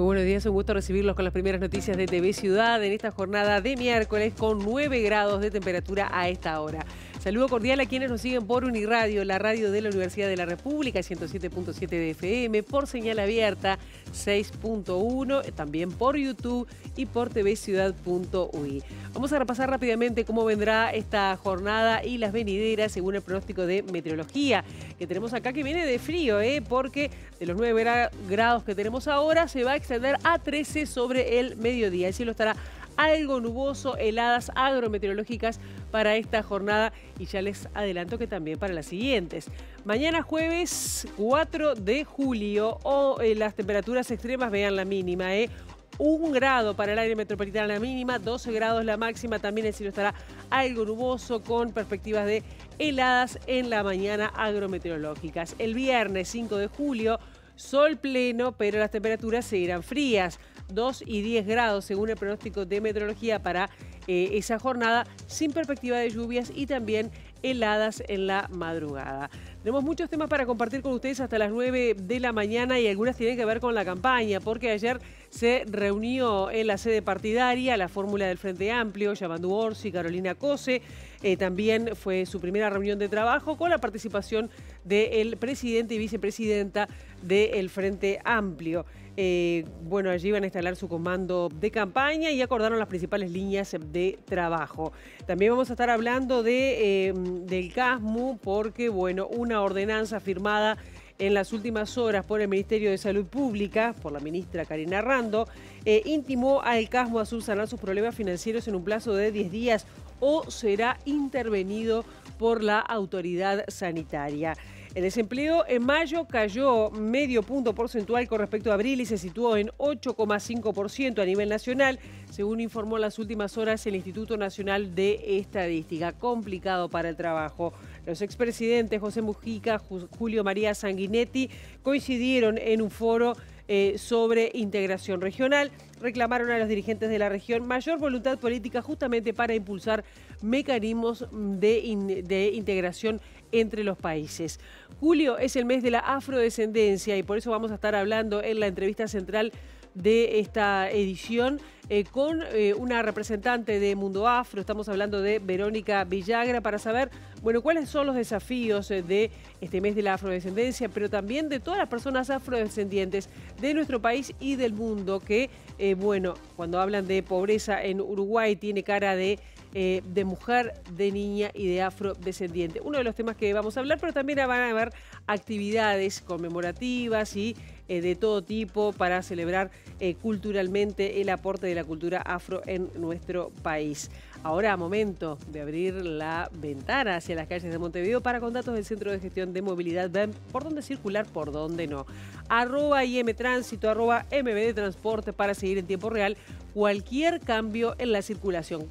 Muy buenos días, un gusto recibirlos con las primeras noticias de TV Ciudad en esta jornada de miércoles con 9 grados de temperatura a esta hora. Saludo cordial a quienes nos siguen por Uniradio, la radio de la Universidad de la República, 107.7 de FM, por señal abierta 6.1, eh, también por YouTube y por tvciudad.ui. Vamos a repasar rápidamente cómo vendrá esta jornada y las venideras según el pronóstico de meteorología que tenemos acá, que viene de frío, ¿eh? porque de los 9 grados que tenemos ahora se va a extender a 13 sobre el mediodía. El cielo estará algo nuboso, heladas agrometeorológicas para esta jornada y ya les adelanto que también para las siguientes. Mañana jueves 4 de julio o eh, las temperaturas extremas, vean la mínima, ¿eh? un grado para el aire metropolitana la mínima, 12 grados la máxima, también el cielo estará algo nuboso con perspectivas de heladas en la mañana agrometeorológicas. El viernes 5 de julio, sol pleno, pero las temperaturas seguirán frías. 2 y 10 grados según el pronóstico de meteorología para eh, esa jornada, sin perspectiva de lluvias y también heladas en la madrugada. Tenemos muchos temas para compartir con ustedes hasta las 9 de la mañana y algunas tienen que ver con la campaña, porque ayer se reunió en la sede partidaria la fórmula del Frente Amplio, Yamandu Orsi, Carolina Cose. Eh, también fue su primera reunión de trabajo con la participación del presidente y vicepresidenta del Frente Amplio. Eh, bueno, allí van a instalar su comando de campaña y acordaron las principales líneas de trabajo. También vamos a estar hablando de, eh, del CASMU porque, bueno, una una ordenanza firmada en las últimas horas por el Ministerio de Salud Pública, por la ministra Karina Rando, eh, intimó al CASMO a sanar sus problemas financieros en un plazo de 10 días o será intervenido por la autoridad sanitaria. El desempleo en mayo cayó medio punto porcentual con respecto a abril y se situó en 8,5% a nivel nacional, según informó en las últimas horas el Instituto Nacional de Estadística. Complicado para el trabajo. Los expresidentes José Mujica, Julio María Sanguinetti coincidieron en un foro eh, sobre integración regional. Reclamaron a los dirigentes de la región mayor voluntad política justamente para impulsar mecanismos de, de integración regional entre los países. Julio es el mes de la afrodescendencia y por eso vamos a estar hablando en la entrevista central de esta edición eh, con eh, una representante de Mundo Afro, estamos hablando de Verónica Villagra, para saber, bueno, cuáles son los desafíos eh, de este mes de la afrodescendencia, pero también de todas las personas afrodescendientes de nuestro país y del mundo, que, bueno, cuando hablan de pobreza en Uruguay tiene cara de eh, de mujer, de niña y de afrodescendiente. Uno de los temas que vamos a hablar, pero también van a haber actividades conmemorativas y eh, de todo tipo para celebrar eh, culturalmente el aporte de la cultura afro en nuestro país. Ahora, momento de abrir la ventana hacia las calles de Montevideo para con datos del Centro de Gestión de Movilidad. Ven por dónde circular, por dónde no. Arroba IM Tránsito, arroba de Transporte para seguir en tiempo real cualquier cambio en la circulación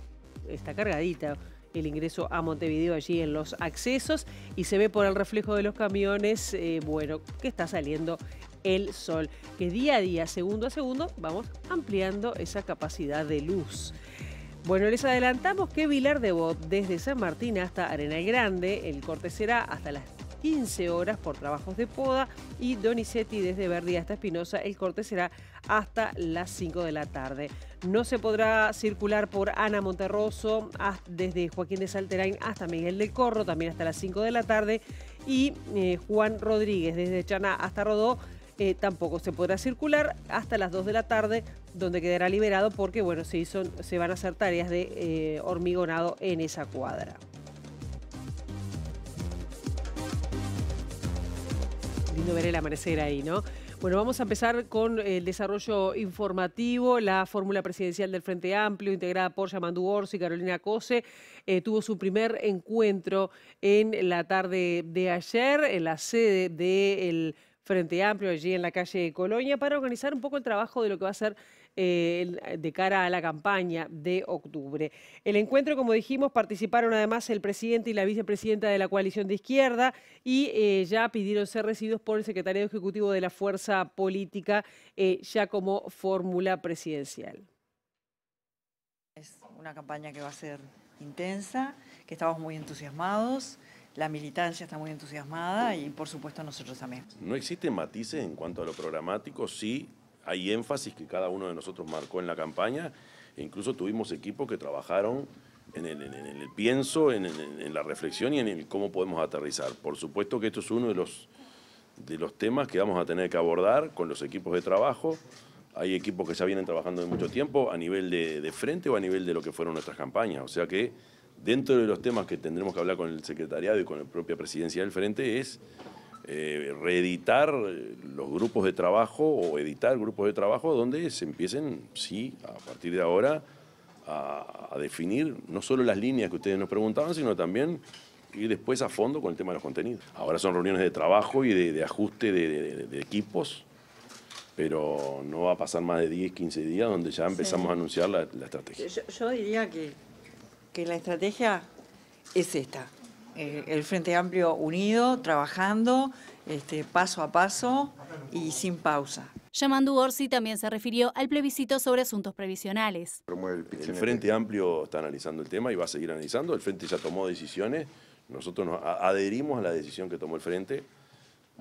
está cargadita el ingreso a Montevideo allí en los accesos y se ve por el reflejo de los camiones, eh, bueno, que está saliendo el sol, que día a día, segundo a segundo, vamos ampliando esa capacidad de luz. Bueno, les adelantamos que Vilar de Bot, desde San Martín hasta Arena Grande, el corte será hasta las 15 horas por trabajos de poda y Donizetti desde Verdi hasta Espinosa. El corte será hasta las 5 de la tarde. No se podrá circular por Ana Monterroso desde Joaquín de Salterain hasta Miguel del Corro, también hasta las 5 de la tarde. Y eh, Juan Rodríguez desde Chana hasta Rodó. Eh, tampoco se podrá circular hasta las 2 de la tarde, donde quedará liberado porque, bueno, se, se van a hacer tareas de eh, hormigonado en esa cuadra. lindo ver el amanecer ahí, ¿no? Bueno, vamos a empezar con el desarrollo informativo. La fórmula presidencial del Frente Amplio, integrada por Yamandu Orsi y Carolina Cose, eh, tuvo su primer encuentro en la tarde de ayer en la sede del... Frente Amplio, allí en la calle de Colonia, para organizar un poco el trabajo de lo que va a ser eh, eh, de cara a la campaña de octubre. El encuentro, como dijimos, participaron además el presidente y la vicepresidenta de la coalición de izquierda y eh, ya pidieron ser recibidos por el secretario ejecutivo de la fuerza política, ya como fórmula presidencial. Es una campaña que va a ser intensa, que estamos muy entusiasmados la militancia está muy entusiasmada y por supuesto nosotros también. No existen matices en cuanto a lo programático, sí hay énfasis que cada uno de nosotros marcó en la campaña, e incluso tuvimos equipos que trabajaron en el, pienso, en, la reflexión y en el cómo podemos aterrizar. Por supuesto que esto es uno de los, de los temas que vamos a tener que abordar con los equipos de trabajo. Hay equipos que ya vienen trabajando de mucho tiempo a nivel de, de frente o a nivel de lo que fueron nuestras campañas. O sea que Dentro de los temas que tendremos que hablar con el secretariado y con la propia presidencia del Frente es eh, reeditar eh, los grupos de trabajo o editar grupos de trabajo donde se empiecen, sí, a partir de ahora, a, definir no solo las líneas que ustedes nos preguntaban, sino también ir después a fondo con el tema de los contenidos. Ahora son reuniones de trabajo y de, ajuste de, equipos, pero no va a pasar más de 10, 15 días donde ya empezamos a anunciar la, estrategia. yo diría que que la estrategia es esta. Eh, el Frente Amplio unido, trabajando, este, paso a paso y sin pausa. Yamandu Orsi también se refirió al plebiscito sobre asuntos previsionales. El Frente Amplio está analizando el tema y va a seguir analizando. El Frente ya tomó decisiones. Nosotros nos adherimos a la decisión que tomó el Frente.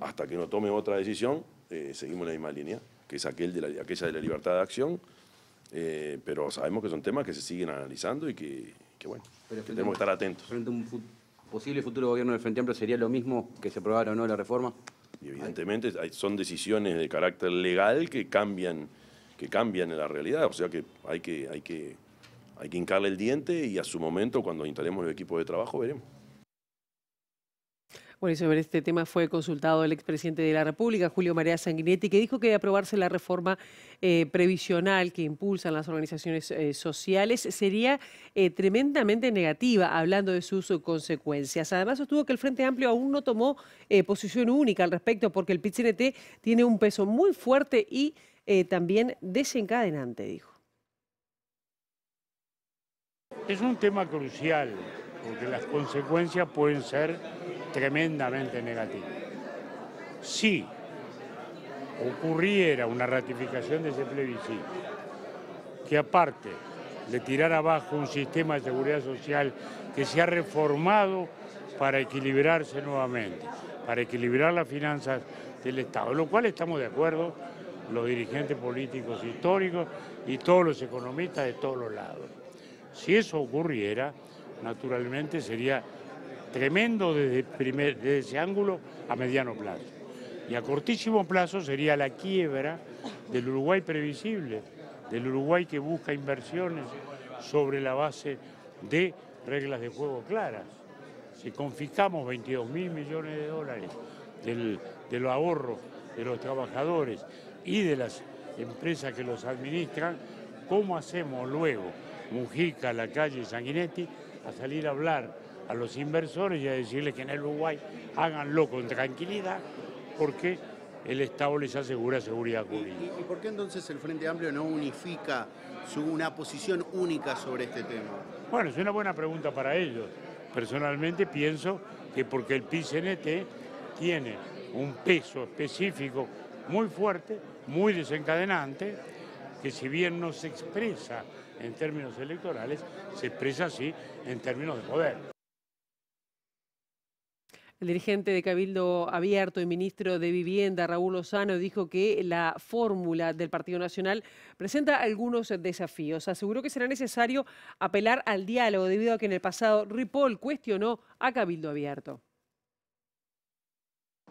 Hasta que no tome otra decisión, eh, seguimos la misma línea, que es aquel de aquella de la libertad de acción. Eh, pero sabemos que son temas que se siguen analizando y que bueno, tenemos que estar atentos. Frente un posible futuro gobierno del Frente Amplio, ¿sería lo mismo que se aprobara o no la reforma? evidentemente son decisiones de carácter legal que cambian, que cambian en la realidad, o sea que hay que, hay que, hay que hincarle el diente y a su momento, cuando instalemos el equipo de trabajo, veremos. Bueno, y sobre este tema fue consultado el expresidente de la República, Julio María Sanguinetti, que dijo que aprobarse la reforma eh, previsional que impulsan las organizaciones eh, sociales sería eh, tremendamente negativa, hablando de sus consecuencias. Además, sostuvo que el Frente Amplio aún no tomó posición única al respecto, porque el pit tiene un peso muy fuerte y también desencadenante, dijo. Es un tema crucial, porque las consecuencias pueden ser tremendamente negativo. Si ocurriera una ratificación de ese plebiscito, que aparte de tirar abajo un sistema de seguridad social que se ha reformado para equilibrarse nuevamente, para equilibrar las finanzas del Estado, lo cual estamos de acuerdo los dirigentes políticos históricos y todos los economistas de todos los lados. Si eso ocurriera, naturalmente sería tremendo desde, ese ángulo a mediano plazo. Y a cortísimo plazo sería la quiebra del Uruguay previsible, del Uruguay que busca inversiones sobre la base de reglas de juego claras. Si confiscamos 22 mil millones de dólares del, de los ahorros de los trabajadores y de las empresas que los administran, ¿cómo hacemos luego Mujica, la calle Sanguinetti a salir a hablar a los inversores y a decirles que en el Uruguay háganlo con tranquilidad porque el Estado les asegura seguridad jurídica. ¿Y, por qué entonces el Frente Amplio no unifica una posición única sobre este tema? Bueno, es una buena pregunta para ellos. Personalmente pienso que porque el PICNT tiene un peso específico muy fuerte, muy desencadenante, que si bien no se expresa en términos electorales, se expresa así en términos de poder. El dirigente de Cabildo Abierto y ministro de Vivienda, Raúl Lozano, dijo que la fórmula del Partido Nacional presenta algunos desafíos. Aseguró que será necesario apelar al diálogo debido a que en el pasado Ripoll cuestionó a Cabildo Abierto.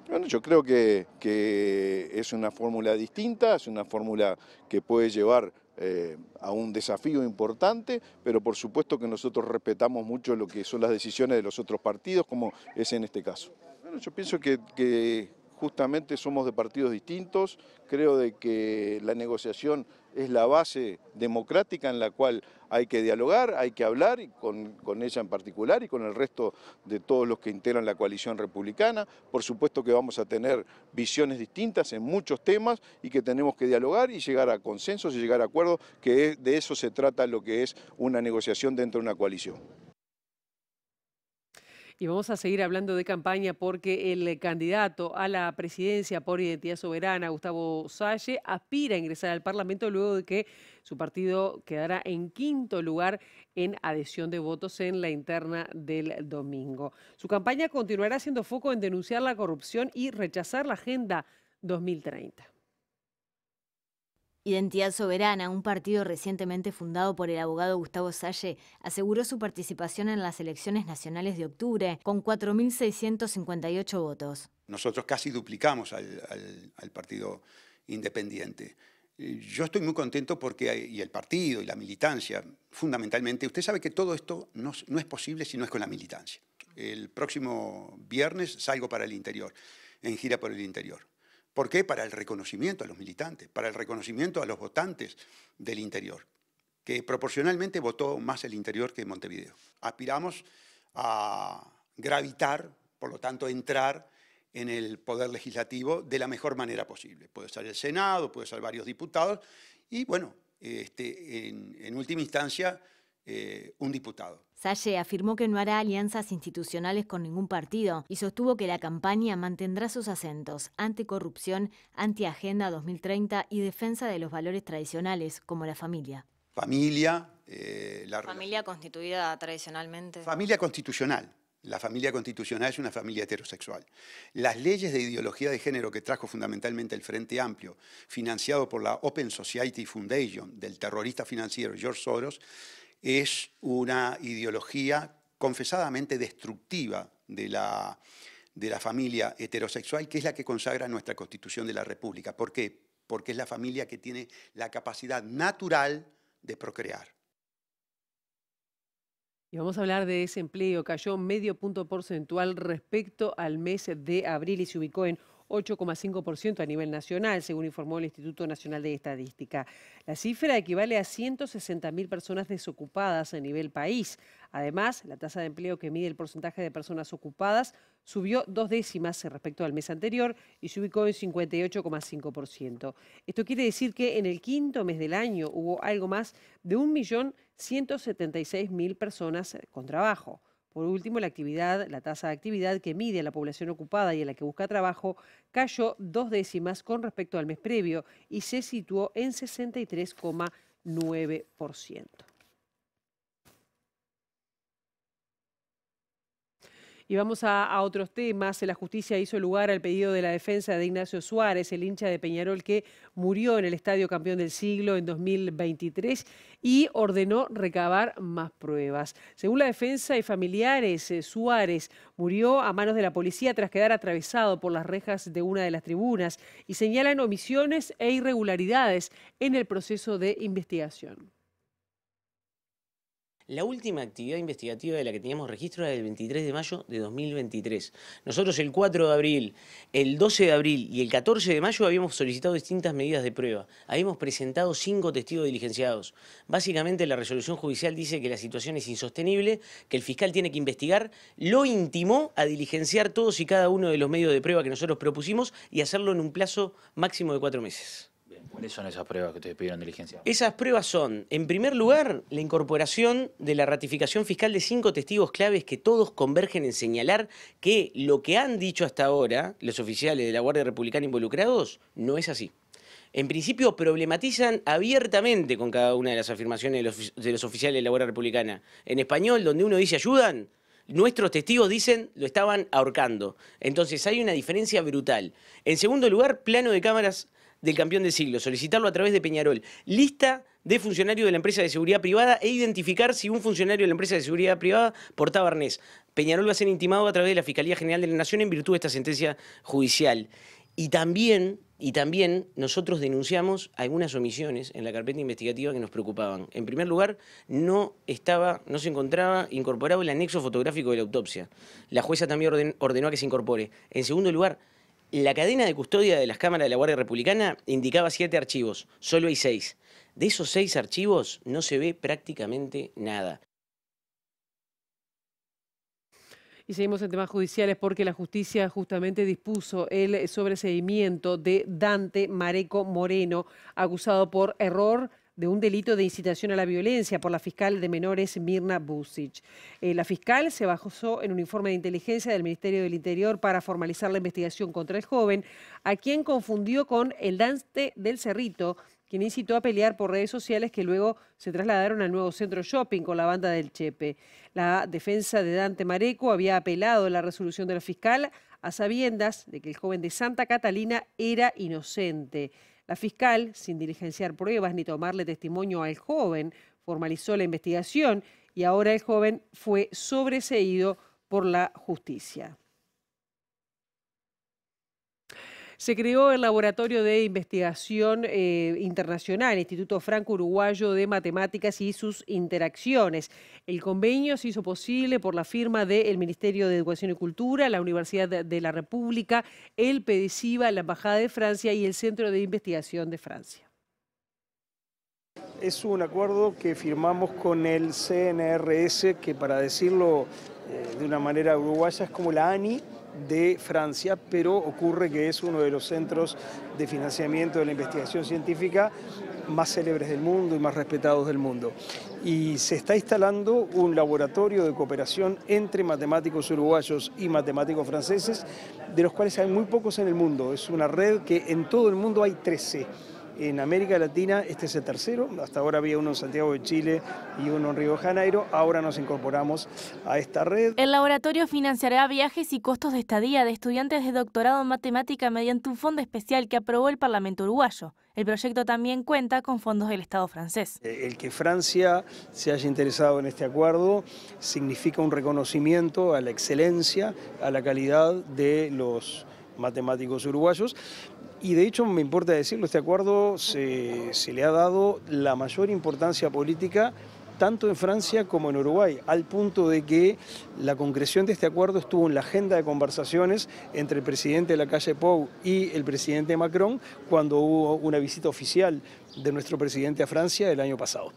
Bueno, yo creo que, que es una fórmula distinta, es una fórmula que puede llevar eh, a un desafío importante, pero por supuesto que nosotros respetamos mucho lo que son las decisiones de los otros partidos, como es en este caso. Bueno, yo pienso que, justamente somos de partidos distintos, creo de que la negociación es la base democrática en la cual hay que dialogar, hay que hablar y con, con, ella en particular y con el resto de todos los que integran la coalición republicana. Por supuesto que vamos a tener visiones distintas en muchos temas y que tenemos que dialogar y llegar a consensos y llegar a acuerdos, que de eso se trata lo que es una negociación dentro de una coalición. Y vamos a seguir hablando de campaña porque el eh, candidato a la presidencia por identidad soberana, Gustavo Salle, aspira a ingresar al Parlamento luego de que su partido quedará en quinto lugar en adhesión de votos en la interna del domingo. Su campaña continuará haciendo foco en denunciar la corrupción y rechazar la Agenda 2030. Identidad Soberana, un partido recientemente fundado por el abogado Gustavo Salle, aseguró su participación en las elecciones nacionales de octubre con 4.658 votos. Nosotros casi duplicamos al, partido independiente. Yo estoy muy contento porque, y el partido y la militancia, fundamentalmente, usted sabe que todo esto no es posible si no es con la militancia. El próximo viernes salgo para el interior, en gira por el interior. ¿Por qué? Para el reconocimiento a los militantes, para el reconocimiento a los votantes del interior, que proporcionalmente votó más el interior que Montevideo. Aspiramos a gravitar, por lo tanto, entrar en el poder legislativo de la mejor manera posible. Puede ser el Senado, puede ser varios diputados y, bueno, este, en, última instancia, eh, un diputado. Salle afirmó que no hará alianzas institucionales con ningún partido y sostuvo que la campaña mantendrá sus acentos anticorrupción, agenda 2030 y defensa de los valores tradicionales como la familia. Familia, eh, la familia constituida tradicionalmente. Familia constitucional. La familia constitucional es una familia heterosexual. Las leyes de ideología de género que trajo fundamentalmente el Frente Amplio, financiado por la Open Society Foundation del terrorista financiero George Soros, es una ideología confesadamente destructiva de la, familia heterosexual, que es la que consagra nuestra Constitución de la República. ¿Por qué? Porque es la familia que tiene la capacidad natural de procrear. Y vamos a hablar de ese empleo. Cayó medio punto porcentual respecto al mes de abril y se ubicó en 8,5% a nivel nacional, según informó el Instituto Nacional de Estadística. La cifra equivale a 160.000 personas desocupadas a nivel país. Además, la tasa de empleo que mide el porcentaje de personas ocupadas subió dos décimas respecto al mes anterior y se ubicó en 58,5%. Esto quiere decir que en el quinto mes del año hubo algo más de 1.176.000 personas con trabajo. Por último, la actividad, la tasa de actividad que mide a la población ocupada y a la que busca trabajo cayó dos décimas con respecto al mes previo y se situó en 63,9%. Y vamos a, otros temas. La justicia hizo lugar al pedido de la defensa de Ignacio Suárez, el hincha de Peñarol que murió en el Estadio Campeón del Siglo en 2023 y ordenó recabar más pruebas. Según la defensa y familiares, eh, Suárez murió a manos de la policía tras quedar atravesado por las rejas de una de las tribunas y señalan omisiones e irregularidades en el proceso de investigación. La última actividad investigativa de la que teníamos registro era del 23 de mayo de 2023. Nosotros el 4 de abril, el 12 de abril y el 14 de mayo habíamos solicitado distintas medidas de prueba. Habíamos presentado cinco testigos diligenciados. Básicamente la resolución judicial dice que la situación es insostenible, que el fiscal tiene que investigar, lo intimó a diligenciar todos y cada uno de los medios de prueba que nosotros propusimos y hacerlo en un plazo máximo de cuatro meses. ¿Cuáles son esas pruebas que te pidieron diligencia? Esas pruebas son, en primer lugar, la incorporación de la ratificación fiscal de cinco testigos claves que todos convergen en señalar que lo que han dicho hasta ahora los oficiales de la Guardia Republicana involucrados no es así. En principio problematizan abiertamente con cada una de las afirmaciones de los, de los oficiales de la Guardia Republicana. En español, donde uno dice ayudan, nuestros testigos dicen lo estaban ahorcando. Entonces hay una diferencia brutal. En segundo lugar, plano de cámaras del campeón del siglo, solicitarlo a través de Peñarol, lista de funcionarios de la empresa de seguridad privada e identificar si un funcionario de la empresa de seguridad privada portaba arnés. Peñarol va a ser intimado a través de la Fiscalía General de la Nación en virtud de esta sentencia judicial. Y también, y también nosotros denunciamos algunas omisiones en la carpeta investigativa que nos preocupaban. En primer lugar, no estaba, no se encontraba incorporado el anexo fotográfico de la autopsia. La jueza también ordenó a que se incorpore. En segundo lugar, la cadena de custodia de las cámaras de la Guardia Republicana indicaba siete archivos, solo hay seis. De esos seis archivos no se ve prácticamente nada. Y seguimos en temas judiciales porque la justicia justamente dispuso el sobreseimiento de Dante Mareco Moreno, acusado por error de un delito de incitación a la violencia por la fiscal de menores Mirna Busic. Eh, la fiscal se basó en un informe de inteligencia del Ministerio del Interior para formalizar la investigación contra el joven, a quien confundió con el Dante del Cerrito, quien incitó a pelear por redes sociales que luego se trasladaron al nuevo centro shopping con la banda del Chepe. La defensa de Dante Mareco había apelado a la resolución de la fiscal a sabiendas de que el joven de Santa Catalina era inocente. La fiscal, sin diligenciar pruebas ni tomarle testimonio al joven, formalizó la investigación y ahora el joven fue sobreseído por la justicia. Se creó el Laboratorio de Investigación eh, Internacional, Instituto Franco Uruguayo de Matemáticas y sus interacciones. El convenio se hizo posible por la firma del Ministerio de Educación y Cultura, la Universidad de la República, el PEDECIVA, la Embajada de Francia y el Centro de Investigación de Francia. Es un acuerdo que firmamos con el CNRS, que para decirlo eh, de una manera uruguaya es como la ANI de Francia, pero ocurre que es uno de los centros de financiamiento de la investigación científica más célebres del mundo y más respetados del mundo. Y se está instalando un laboratorio de cooperación entre matemáticos uruguayos y matemáticos franceses, de los cuales hay muy pocos en el mundo. Es una red que en todo el mundo hay 13. En América Latina este es el tercero, hasta ahora había uno en Santiago de Chile y uno en Río Janeiro, ahora nos incorporamos a esta red. El laboratorio financiará viajes y costos de estadía de estudiantes de doctorado en matemática mediante un fondo especial que aprobó el Parlamento uruguayo. El proyecto también cuenta con fondos del Estado francés. Eh, el que Francia se haya interesado en este acuerdo significa un reconocimiento a la excelencia, a la calidad de los matemáticos uruguayos, y de hecho me importa decirlo, este acuerdo se, le ha dado la mayor importancia política tanto en Francia como en Uruguay, al punto de que la concreción de este acuerdo estuvo en la agenda de conversaciones entre el presidente de la calle Pou y el presidente Macron cuando hubo una visita oficial de nuestro presidente a Francia el año pasado.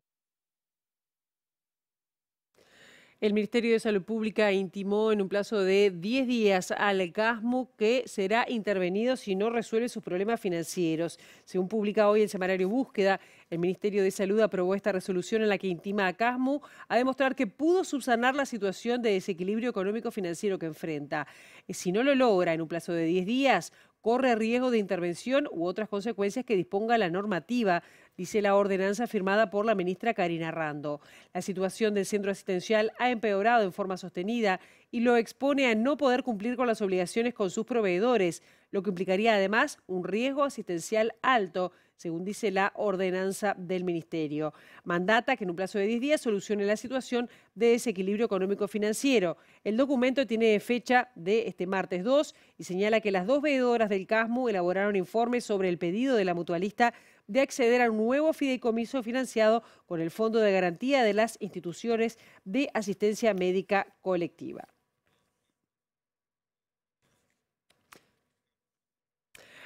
El Ministerio de Salud Pública intimó en un plazo de 10 días al CASMU que será intervenido si no resuelve sus problemas financieros. Según publica hoy el semanario Búsqueda, el Ministerio de Salud aprobó esta resolución en la que intima a CASMU a demostrar que pudo subsanar la situación de desequilibrio económico-financiero que enfrenta. Eh, si no lo logra en un plazo de 10 días, corre riesgo de intervención u otras consecuencias que disponga la normativa, dice la ordenanza firmada por la ministra Karina Rando. La situación del centro asistencial ha empeorado en forma sostenida y lo expone a no poder cumplir con las obligaciones con sus proveedores, lo que implicaría además un riesgo asistencial alto según dice la ordenanza del Ministerio. Mandata que en un plazo de 10 días solucione la situación de desequilibrio económico-financiero. El documento tiene fecha de este martes 2 y señala que las dos veedoras del CASMU elaboraron informes sobre el pedido de la mutualista de acceder a un nuevo fideicomiso financiado con el Fondo de Garantía de las Instituciones de Asistencia Médica Colectiva.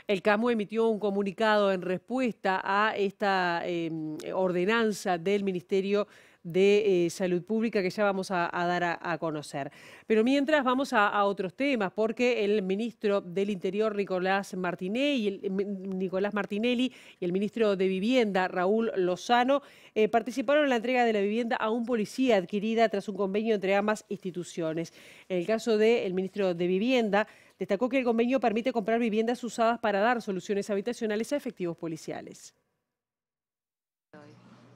El CAMU emitió un comunicado en respuesta a esta em, ordenanza del Ministerio de eh, Salud Pública que ya vamos a, dar a, conocer. Pero mientras vamos a, otros temas, porque el ministro del Interior, Nicolás Martinelli, y el, Nicolás y el ministro de Vivienda, Raúl Lozano, eh, participaron en la entrega de la vivienda a un policía adquirida tras un convenio entre ambas instituciones. En el caso del ministro de Vivienda, Destacó que el convenio permite comprar viviendas usadas para dar soluciones habitacionales a efectivos policiales.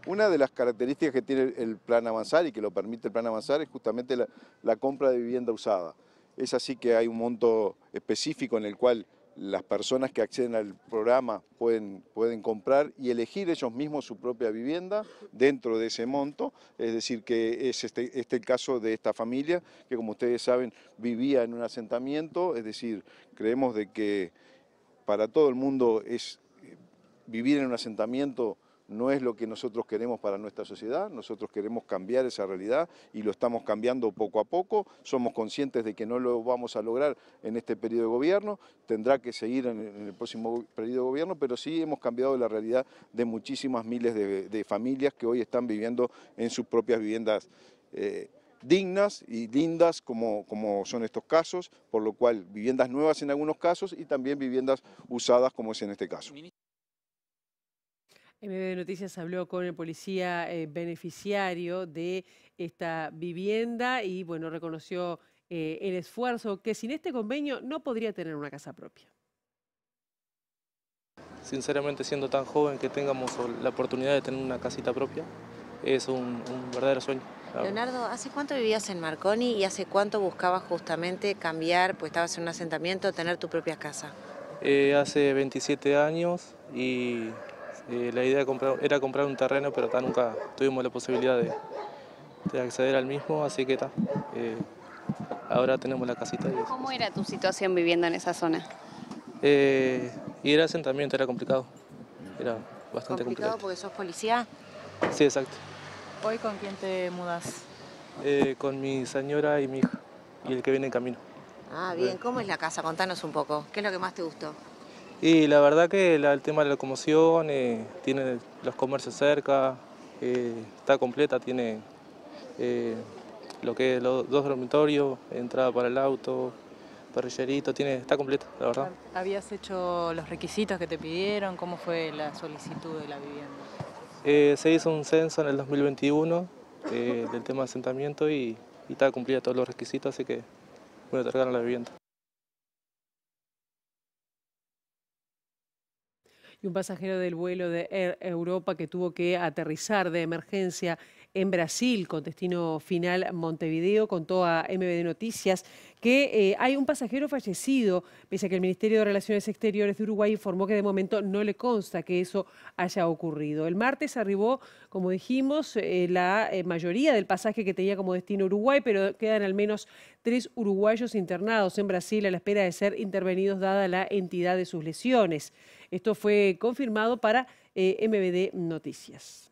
Una de las características que tiene el plan avanzar y que lo permite el plan avanzar es justamente la, compra de vivienda usada. Es así que hay un monto específico en el cual las personas que acceden al programa pueden, pueden comprar y elegir ellos mismos su propia vivienda dentro de ese monto, es decir, que es este, este el caso de esta familia que como ustedes saben vivía en un asentamiento, es decir, creemos de que para todo el mundo es eh, vivir en un asentamiento no es lo que nosotros queremos para nuestra sociedad, nosotros queremos cambiar esa realidad y lo estamos cambiando poco a poco, somos conscientes de que no lo vamos a lograr en este periodo de gobierno, tendrá que seguir en el próximo periodo de gobierno, pero sí hemos cambiado la realidad de muchísimas miles de, familias que hoy están viviendo en sus propias viviendas. Eh, dignas y lindas como, son estos casos, por lo cual viviendas nuevas en algunos casos y también viviendas usadas como es en este caso. MB Noticias habló con el policía eh, beneficiario de esta vivienda y bueno, reconoció eh, el esfuerzo que sin este convenio no podría tener una casa propia. Sinceramente, siendo tan joven que tengamos la oportunidad de tener una casita propia, es un, verdadero sueño. Leonardo, ¿hace cuánto vivías en Marconi y hace cuánto buscabas justamente cambiar, pues estabas en un asentamiento, tener tu propia casa? Eh, hace 27 años y eh, la idea era comprar un terreno, pero nunca tuvimos la posibilidad de, acceder al mismo, así que eh, ahora tenemos la casita. Y ¿Cómo era tu situación viviendo en esa zona? Eh, y era asentamiento, era complicado. Era bastante complicado. ¿Complicado porque sos policía? Sí, exacto. ¿Hoy con quién te mudas? con mi señora y mi hija, y el que viene en camino. Ah, bien. ¿Cómo es la casa? Contanos un poco. ¿Qué es lo que más te gustó? Y la verdad que el tema de la locomoción, eh, tiene los comercios cerca, eh, está completa, tiene eh, lo que es los dos dormitorios, entrada para el auto, parrillerito, tiene, está completa, la verdad. ¿Habías hecho los requisitos que te pidieron? ¿Cómo fue la solicitud de la vivienda? se hizo un censo en el 2021 del tema de asentamiento y, y está cumplida todos los requisitos, así que me otorgaron la vivienda. y un pasajero del vuelo de Air Europa que tuvo que aterrizar de emergencia en Brasil con destino final Montevideo. Contó a MBD Noticias que eh, hay un pasajero fallecido, pese a que el Ministerio de Relaciones Exteriores de Uruguay informó que de momento no le consta que eso haya ocurrido. El martes arribó, como dijimos, eh, la eh, mayoría del pasaje que tenía como destino Uruguay, pero quedan al menos tres uruguayos internados en Brasil a la espera de ser intervenidos dada la entidad de sus lesiones. Esto fue confirmado para eh, MBD Noticias.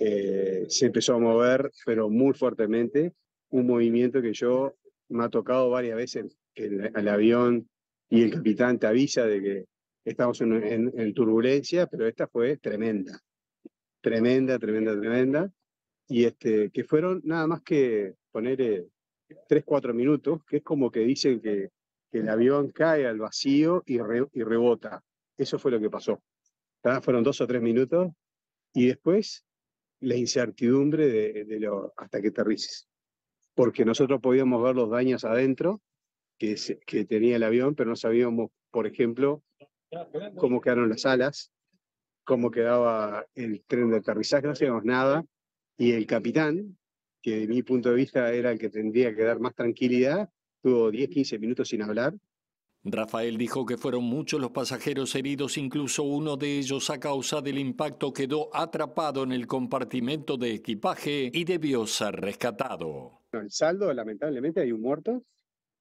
Eh, se empezó a mover, pero muy fuertemente, un movimiento que yo me ha tocado varias veces que el avión y el capitán te avisa de que estamos en, turbulencia, pero esta fue tremenda, tremenda, tremenda, tremenda, y este, que fueron nada más que poner tres, 3, 4 minutos, que es como que dicen que, que el avión cae al vacío y, y rebota. Eso fue lo que pasó. Fueron dos o tres minutos y después la incertidumbre de, hasta que aterrices. Porque nosotros podíamos ver los daños adentro que, que tenía el avión, pero no sabíamos, por ejemplo, cómo quedaron las alas, cómo quedaba el tren de aterrizaje, no sabíamos nada. Y el capitán, que de mi punto de vista era el que tendría que dar más tranquilidad, tuvo 10, 15 minutos sin hablar Rafael dijo que fueron muchos los pasajeros heridos, incluso uno de ellos a causa del impacto quedó atrapado en el compartimento de equipaje y debió ser rescatado. El saldo, lamentablemente, hay un muerto,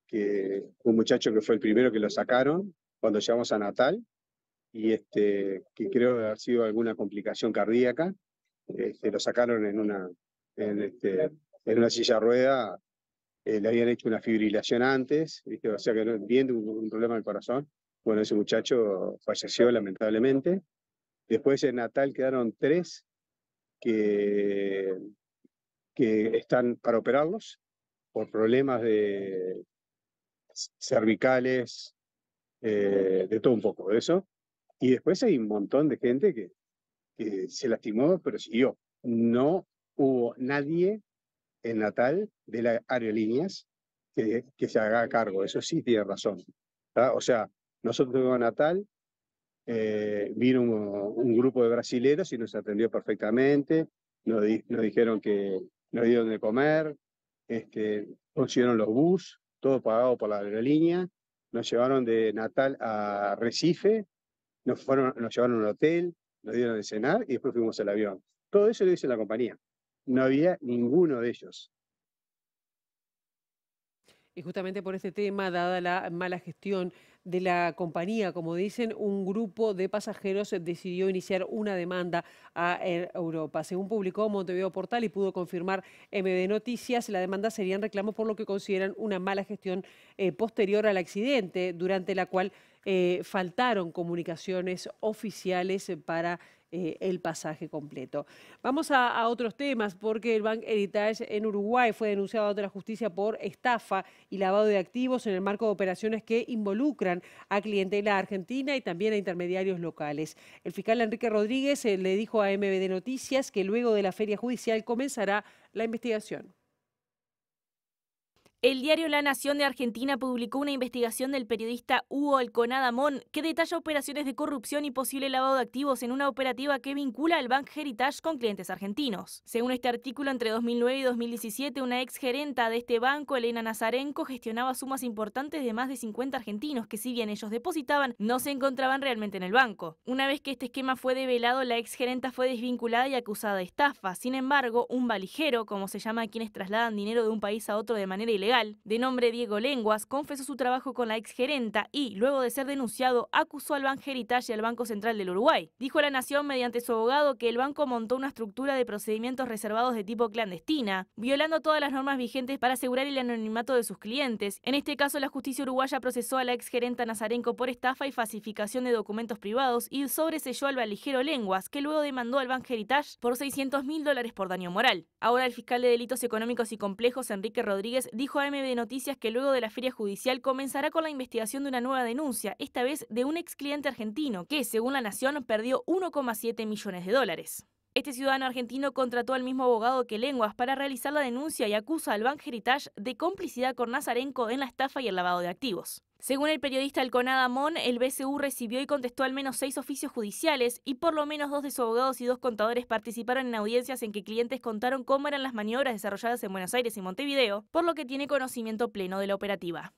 que un muchacho que fue el primero que lo sacaron cuando llegamos a Natal, y este, que creo ha sido alguna complicación cardíaca. Este, lo sacaron en una, en, este, en una silla rueda eh, le habían hecho una fibrilación antes, ¿viste? o sea que no, bien un, problema del corazón. Bueno, ese muchacho falleció lamentablemente. Después en Natal quedaron tres que, que están para operarlos por problemas de cervicales, eh, de todo un poco de eso. Y después hay un montón de gente que, que se lastimó, pero siguió. No hubo nadie el natal de las aerolíneas que, que, se haga cargo. Eso sí tiene razón. O sea, nosotros a natal, eh, vino un, grupo de brasileros y nos atendió perfectamente, nos, dijeron que nos dieron de comer, este, consiguieron los bus, todo pagado por la aerolínea, nos llevaron de Natal a Recife, nos, fueron, nos llevaron a un hotel, nos dieron de cenar y después fuimos al avión. Todo eso lo dice la compañía no había ninguno de ellos. Y justamente por este tema, dada la mala gestión de la compañía, como dicen, un grupo de pasajeros decidió iniciar una demanda a Europa. Según publicó Montevideo Portal y pudo confirmar MB Noticias, la demanda sería reclamos reclamo por lo que consideran una mala gestión eh, posterior al accidente, durante la cual eh, faltaron comunicaciones oficiales para eh, el pasaje completo. Vamos a, otros temas, porque el Bank Heritage en Uruguay fue denunciado ante la justicia por estafa y lavado de activos en el marco de operaciones que involucran a clientela argentina y también a intermediarios locales. El fiscal Enrique Rodríguez eh, le dijo a MBD Noticias que luego de la feria judicial comenzará la investigación. El diario La Nación de Argentina publicó una investigación del periodista Hugo Alconada Mon que detalla operaciones de corrupción y posible lavado de activos en una operativa que vincula al Bank Heritage con clientes argentinos. Según este artículo, entre 2009 y 2017, una ex de este banco, Elena Nazarenko, gestionaba sumas importantes de más de 50 argentinos que, si bien ellos depositaban, no se encontraban realmente en el banco. Una vez que este esquema fue develado, la ex fue desvinculada y acusada de estafa. Sin embargo, un valijero, como se llama a quienes trasladan dinero de un país a otro de manera ilegal, de nombre Diego Lenguas, confesó su trabajo con la exgerenta y, luego de ser denunciado, acusó al Heritage y al Banco Central del Uruguay. Dijo a La Nación mediante su abogado que el banco montó una estructura de procedimientos reservados de tipo clandestina, violando todas las normas vigentes para asegurar el anonimato de sus clientes. En este caso, la justicia uruguaya procesó a la exgerenta Nazarenco por estafa y falsificación de documentos privados y sobreselló al valijero Lenguas, que luego demandó al Heritage por 600 mil dólares por daño moral. Ahora el fiscal de Delitos Económicos y Complejos, Enrique Rodríguez, dijo AMB Noticias que luego de la feria judicial comenzará con la investigación de una nueva denuncia, esta vez de un ex cliente argentino que, según la Nación, perdió 1,7 millones de dólares. Este ciudadano argentino contrató al mismo abogado que Lenguas para realizar la denuncia y acusa al Bank Heritage de complicidad con Nazarenco en la estafa y el lavado de activos. Según el periodista Alconada Mon, el BCU recibió y contestó al menos seis oficios judiciales y por lo menos dos de sus abogados y dos contadores participaron en audiencias en que clientes contaron cómo eran las maniobras desarrolladas en Buenos Aires y Montevideo, por lo que tiene conocimiento pleno de la operativa.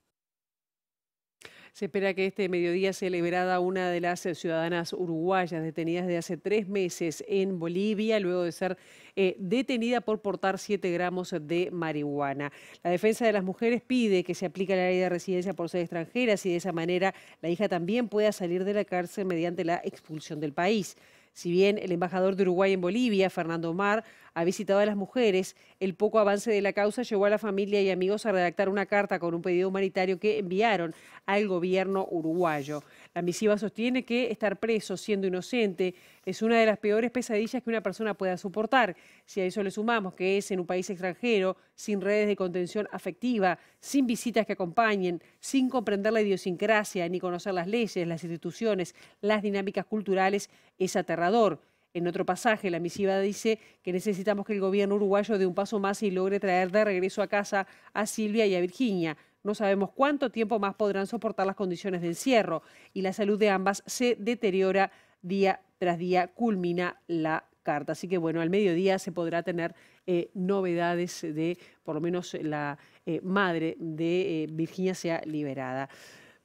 Se espera que este mediodía sea liberada una de las eh, ciudadanas uruguayas detenidas de hace tres meses en Bolivia, luego de ser eh, detenida por portar 7 gramos de marihuana. La defensa de las mujeres pide que se aplique la ley de residencia por ser extranjeras y de esa manera la hija también pueda salir de la cárcel mediante la expulsión del país. Si bien el embajador de Uruguay en Bolivia, Fernando Mar, ha visitado a las mujeres. El poco avance de la causa llevó a la familia y amigos a redactar una carta con un pedido humanitario que enviaron al gobierno uruguayo. La misiva sostiene que estar preso siendo inocente es una de las peores pesadillas que una persona pueda soportar. Si a eso le sumamos que es en un país extranjero, sin redes de contención afectiva, sin visitas que acompañen, sin comprender la idiosincrasia ni conocer las leyes, las instituciones, las dinámicas culturales, es aterrador. En otro pasaje, la misiva dice que necesitamos que el gobierno uruguayo dé un paso más y logre traer de regreso a casa a Silvia y a Virginia. No sabemos cuánto tiempo más podrán soportar las condiciones de encierro y la salud de ambas se deteriora día tras día, culmina la carta. Así que bueno, al mediodía se podrá tener eh, novedades de, por lo menos, la eh, madre de eh, Virginia sea liberada.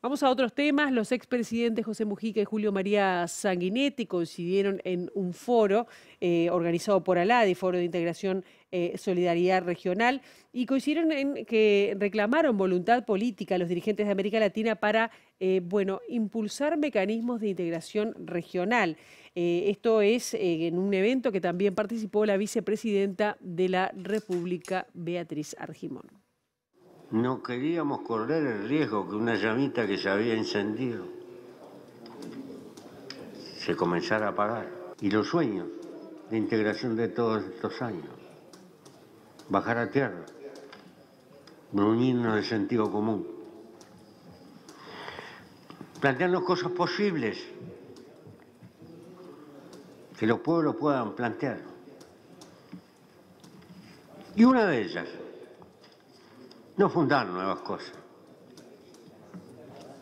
Vamos a otros temas. Los expresidentes José Mujica y Julio María Sanguinetti coincidieron en un foro eh, organizado por ALADI, Foro de Integración eh, Solidaridad Regional, y coincidieron en que reclamaron voluntad política a los dirigentes de América Latina para, eh, bueno, impulsar mecanismos de integración regional. esto es en un evento que también participó la vicepresidenta de la República, Beatriz Argimón no queríamos correr el riesgo que una llamita que se había encendido se comenzara a parar Y los sueños de integración de todos estos años, bajar a tierra, reunirnos de sentido común, plantearnos cosas posibles que los pueblos puedan plantear. Y una de ellas, no fundar nuevas cosas.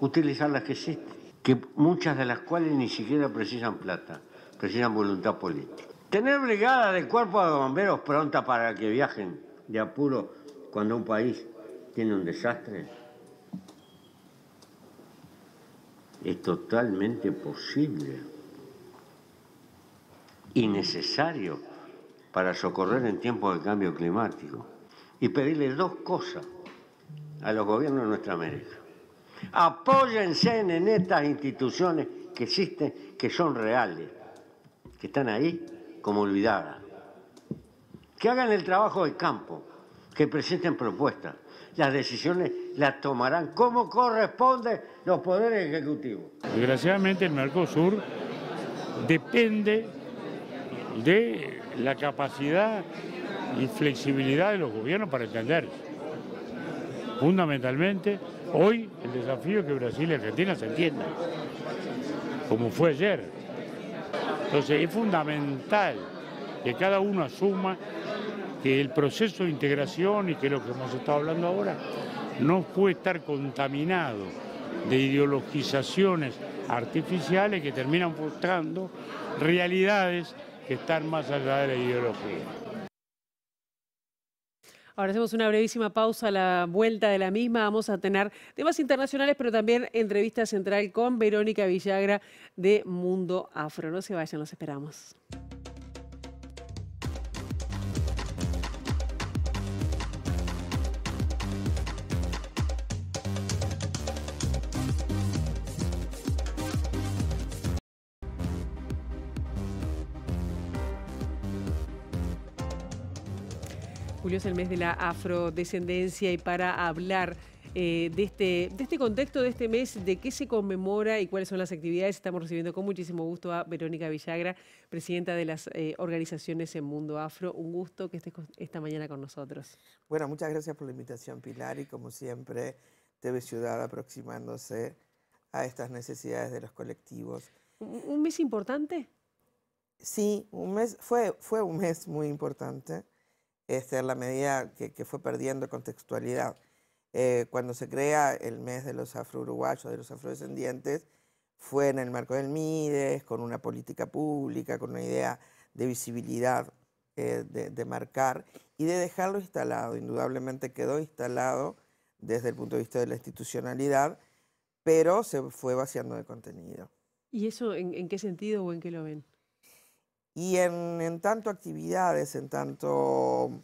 Utilizar las que existen, que muchas de las cuales ni siquiera precisan plata, precisan voluntad política. Tener brigadas de cuerpo de bomberos pronta para que viajen de apuro cuando un país tiene un desastre es totalmente posible y necesario para socorrer en tiempos de cambio climático. Y pedirle dos cosas a los gobiernos de nuestra América. Apóyense en estas instituciones que existen, que son reales, que están ahí como olvidadas. Que hagan el trabajo de campo, que presenten propuestas. Las decisiones las tomarán como corresponde los poderes ejecutivos. Desgraciadamente el Mercosur depende de la capacidad y flexibilidad de los gobiernos para entender. Fundamentalmente, hoy el desafío es que Brasil y Argentina se entiendan, como fue ayer. Entonces es fundamental que cada uno asuma que el proceso de integración y que lo que hemos estado hablando ahora no puede estar contaminado de ideologizaciones artificiales que terminan frustrando realidades que están más allá de la ideología. Ahora hacemos una brevísima pausa a la vuelta de la misma. Vamos a tener temas internacionales, pero también entrevista central con Verónica Villagra de Mundo Afro. No se vayan, los esperamos. es el mes de la afrodescendencia y para hablar eh, de, este, de este contexto, de este mes, de qué se conmemora y cuáles son las actividades, estamos recibiendo con muchísimo gusto a Verónica Villagra, presidenta de las eh, organizaciones en Mundo Afro. Un gusto que estés esta mañana con nosotros. Bueno, muchas gracias por la invitación, Pilar, y como siempre, TV Ciudad aproximándose a estas necesidades de los colectivos. ¿Un mes importante? Sí, un mes, fue, fue un mes muy importante este, a la medida que, fue perdiendo contextualidad. Eh, cuando se crea el mes de los afro-uruguayos, de los afrodescendientes, fue en el marco del MIDES, con una política pública, con una idea de visibilidad, eh, de, marcar y de dejarlo instalado. Indudablemente quedó instalado desde el punto de vista de la institucionalidad, pero se fue vaciando de contenido. ¿Y eso en qué sentido o en qué lo ven? Y en, tanto actividades, en tanto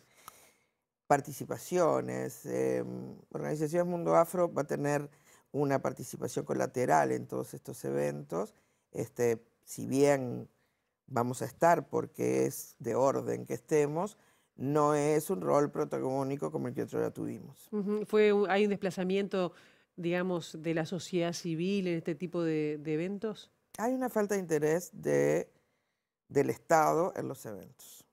participaciones, eh, Organización Mundo Afro va a tener una participación colateral en todos estos eventos, este, si bien vamos a estar porque es de orden que estemos, no es un rol protagónico como el que otro día tuvimos. Fue, ¿Hay un desplazamiento, digamos, de la sociedad civil en este tipo de eventos? Hay una falta de interés de del Estado en los eventos.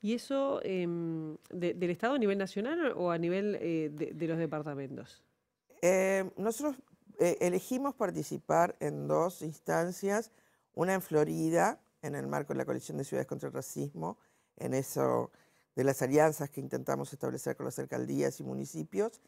¿Y eso em, del Estado a nivel nacional o a nivel eh, de, los departamentos? Eh, nosotros eh, elegimos participar en dos instancias, una en Florida, en el marco de la coalición de ciudades contra el racismo, en eso de las alianzas que intentamos establecer con las alcaldías y municipios,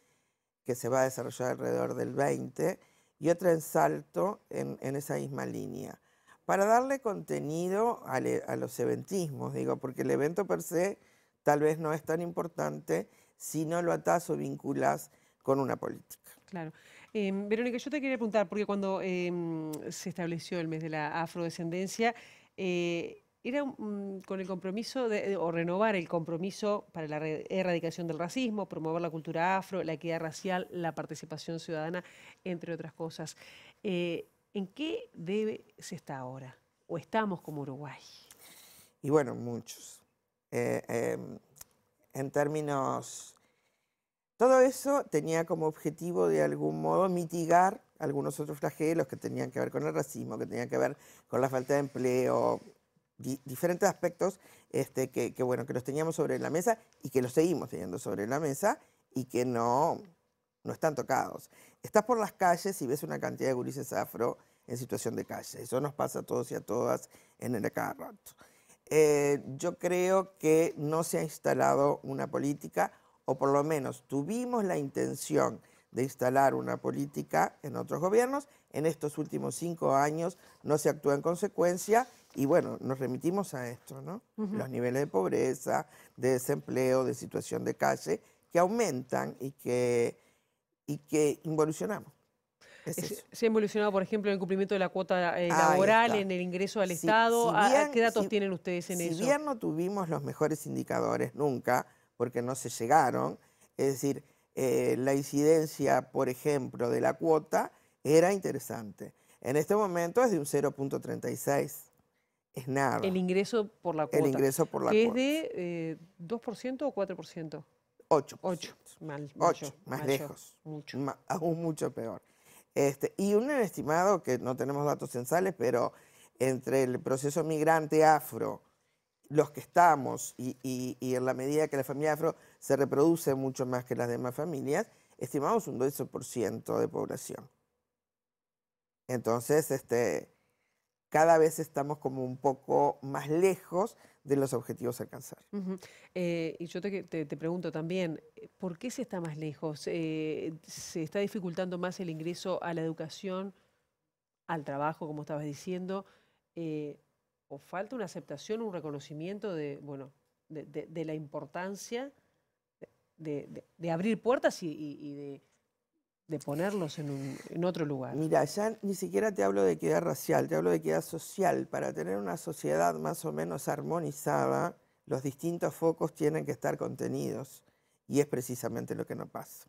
que se va a desarrollar alrededor del 20, y otra en Salto, en esa misma línea para darle contenido a, los eventismos, digo, porque el evento per se tal vez no es tan importante si no lo atas o vinculas con una política. Claro. Em, Verónica, yo te quería preguntar, porque cuando em, se estableció el mes de la afrodescendencia, eh, era mm, con el compromiso de, o renovar el compromiso para la erradicación del racismo, promover la cultura afro, la equidad racial, la participación ciudadana, entre otras cosas. Eh, ¿En qué debe se está ahora? ¿O estamos como Uruguay? Y bueno, muchos. Eh, em, en términos... Todo eso tenía como objetivo de algún modo mitigar algunos otros flagelos que tenían que ver con el racismo, que tenían que ver con la falta de empleo, diferentes aspectos este, que, bueno, que los teníamos sobre la mesa y que los seguimos teniendo sobre la mesa y que no, no están tocados. Estás por las calles y ves una cantidad de gurises afro en situación de calle. Eso nos pasa a todos y a todas en el cada rato. Eh, yo creo que no se ha instalado una política, o por lo menos tuvimos la intención de instalar una política en otros gobiernos. En estos últimos cinco años no se actúa en consecuencia y bueno, nos remitimos a esto, ¿no? Los niveles de pobreza, de desempleo, de situación de calle que aumentan y que, y que involucionamos. ¿Se ha evolucionado, por ejemplo, en el cumplimiento de la cuota eh, laboral, en el ingreso al Estado? ¿Qué datos tienen ustedes en eso? Si bien no tuvimos los mejores indicadores nunca, porque no se llegaron, es decir, eh, la incidencia, por ejemplo, de la cuota era interesante. En este momento es de un 0.36. Es nada. El ingreso por la cuota. El ingreso por la cuota. ¿Es de 2% eh, o 4%? 8. 8. Mal, más lejos. Mucho. aún mucho peor. Este, y un estimado, que no tenemos datos censales, pero entre el proceso migrante afro, los que estamos, y, en la medida que la familia afro se reproduce mucho más que las demás familias, estimamos un 12% de población. Entonces, este, cada vez estamos como un poco más lejos de los objetivos a alcanzar. Eh, y yo te, pregunto también, eh, ¿por qué se está más lejos? Eh, ¿Se está dificultando más el ingreso a la educación, al trabajo, como estabas diciendo? ¿O falta una aceptación, un reconocimiento de, bueno, de, la importancia de, abrir puertas y de de ponerlos en, un, en otro lugar. Mira, ya ni siquiera te hablo de equidad racial, te hablo de equidad social. Para tener una sociedad más o menos armonizada, los distintos focos tienen que estar contenidos y es precisamente lo que no pasa.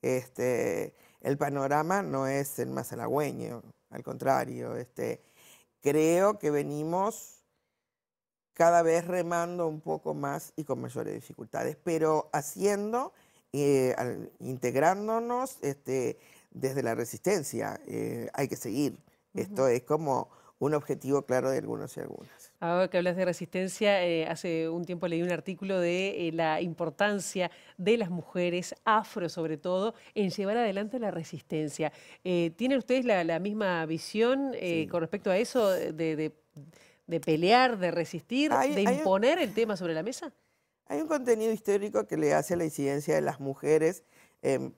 Este, el panorama no es el más halagüeño, al contrario, este, creo que venimos cada vez remando un poco más y con mayores dificultades, pero haciendo eh, integrándonos este, desde la resistencia. Eh, hay que seguir. Esto es como un objetivo claro de algunos y algunas. Ahora que hablas de resistencia, eh, hace un tiempo leí un artículo de la importancia de las mujeres afro, sobre todo, en llevar adelante la resistencia. ¿Tienen ustedes la, misma visión con respecto a eso de, pelear, de resistir, de imponer el tema sobre la mesa? Hay un contenido histórico que le hace a la incidencia de las mujeres en,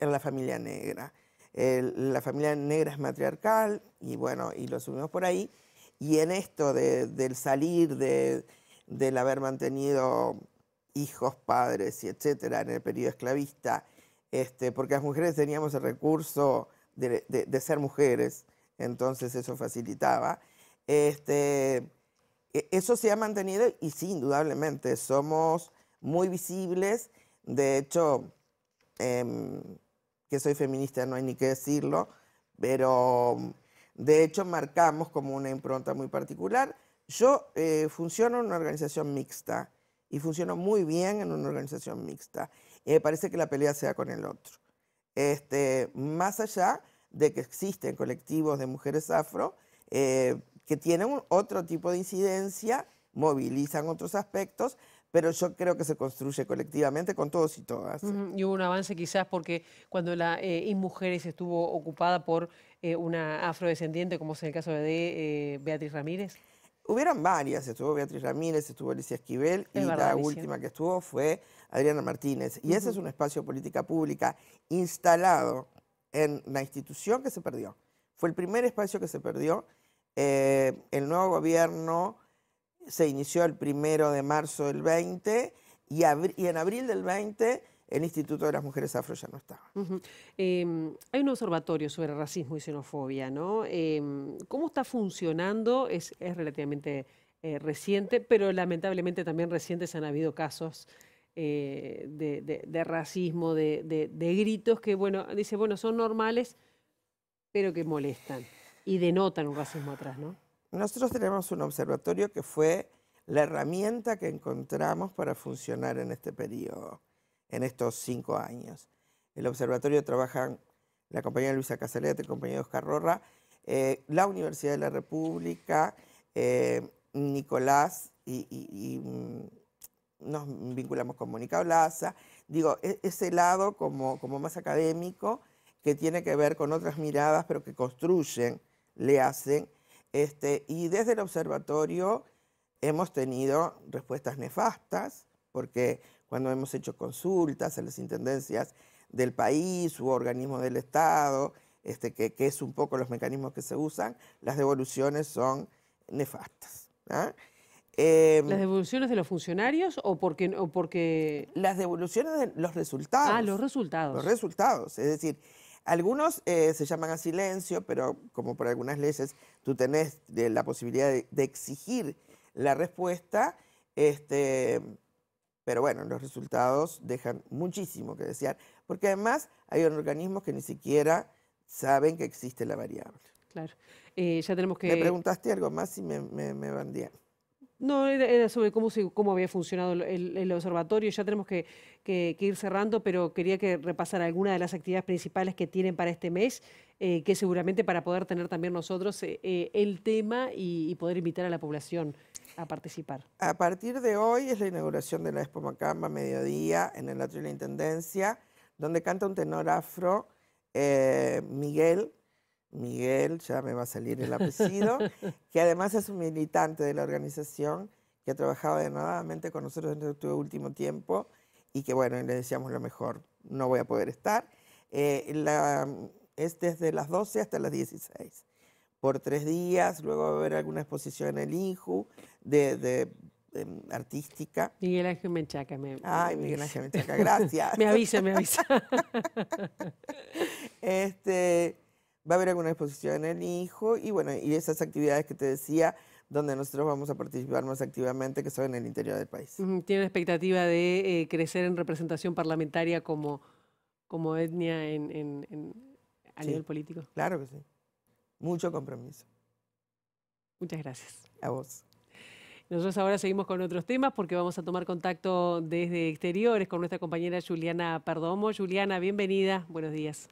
la familia negra. la familia negra es matriarcal y bueno, y lo subimos por ahí. Y en esto del salir, del haber mantenido hijos, padres y etcétera en el periodo esclavista, este, porque las mujeres teníamos el recurso de, de ser mujeres, entonces eso facilitaba. Este, e-, eso se ha mantenido y sí, indudablemente, somos muy visibles. De hecho, em, que soy feminista no hay ni que decirlo, pero de hecho marcamos como una impronta muy particular. Yo eh, funciono en una organización mixta y funciono muy bien en una organización mixta. me eh, parece que la pelea sea con el otro. Este, más allá de que existen colectivos de mujeres afro, eh, que tienen otro tipo de incidencia, movilizan otros aspectos, pero yo creo que se construye colectivamente con todos y todas. Y hubo un avance quizás porque cuando la eh, InMujeres estuvo ocupada por eh, una afrodescendiente, como es el caso de eh, Beatriz Ramírez. Hubieron varias, estuvo Beatriz Ramírez, estuvo Alicia Esquivel y la última que estuvo fue Adriana Martínez. Y ese es un espacio de política pública instalado en la institución que se perdió. Fue el primer espacio que se perdió eh, el nuevo gobierno se inició el primero de marzo del 20 y, en abril del 20 el Instituto de las Mujeres Afro ya no estaba. Em, hay un observatorio sobre racismo y xenofobia, ¿no? Em, ¿Cómo está funcionando? Es, relativamente eh, reciente, pero lamentablemente también recientes han habido casos eh, de, racismo, de, de gritos que, bueno, dice, bueno, son normales, pero que molestan y denotan un racismo atrás, ¿no? Nosotros tenemos un observatorio que fue la herramienta que encontramos para funcionar en este periodo, en estos cinco años. El observatorio trabajan la compañía Luisa Casalete, el compañero Oscar Rorra, eh, la Universidad de la República, eh, Nicolás y, mm, nos vinculamos con Mónica Blasa. Digo, e-, ese lado como, como más académico que tiene que ver con otras miradas, pero que construyen le hacen. Este, y desde el observatorio hemos tenido respuestas nefastas, porque cuando hemos hecho consultas a las intendencias del país u organismos del Estado, este, que, es un poco los mecanismos que se usan, las devoluciones son nefastas. ¿ah? Em, ¿Las devoluciones de los funcionarios o porque, o porque...? Las devoluciones de los resultados. Ah, los resultados. Los resultados, es decir, algunos eh, se llaman a silencio, pero como por algunas leyes tú tenés eh, la posibilidad de, exigir la respuesta, este, pero bueno, los resultados dejan muchísimo que desear, porque además hay organismos que ni siquiera saben que existe la variable. Claro. Eh, ya tenemos que... Me preguntaste algo más y me, me, no, era sobre cómo, había funcionado el, observatorio. Ya tenemos que, ir cerrando, pero quería que repasar algunas de las actividades principales que tienen para este mes, eh, que seguramente para poder tener también nosotros eh, eh, el tema y, poder invitar a la población a participar. A partir de hoy es la inauguración de la Expo mediodía, en el atrio de la Intendencia, donde canta un tenor afro, Miguel, Miguel, ya me va a salir el apellido, que además es un militante de la organización, que ha trabajado nuevamente con nosotros en este último tiempo y que, bueno, le decíamos lo mejor. No voy a poder estar. Eh, es desde las 12 hasta las 16, por tres días. Luego va a haber alguna exposición en el INJU de, em, artística. Miguel Ángel Menchaca. Me, Ay, Miguel Ángel gracias. me avisa, me avisa. este, va a haber alguna exposición en el hijo y bueno, y esas actividades que te decía donde nosotros vamos a participar más activamente, que son en el interior del país. ¿Tiene la expectativa de eh, crecer en representación parlamentaria como, como etnia a nivel político? Claro que sí. Mucho compromiso. Muchas gracias. A vos. Nosotros ahora seguimos con otros temas porque vamos a tomar contacto desde exteriores con nuestra compañera Juliana Perdomo. Juliana, bienvenida. Buenos días.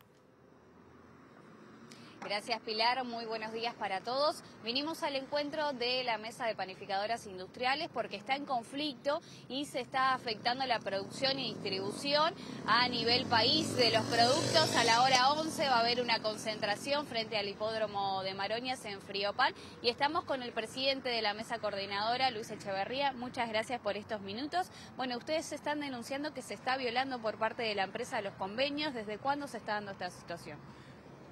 Gracias Pilar, muy buenos días para todos. Vinimos al encuentro de la mesa de panificadoras industriales porque está en conflicto y se está afectando la producción y distribución a nivel país de los productos. A la hora 11 va a haber una concentración frente al hipódromo de Maroñas en Friopan y estamos con el presidente de la mesa coordinadora, Luis Echeverría. Muchas gracias por estos minutos. Bueno, ustedes están denunciando que se está violando por parte de la empresa los convenios. ¿Desde cuándo se está dando esta situación?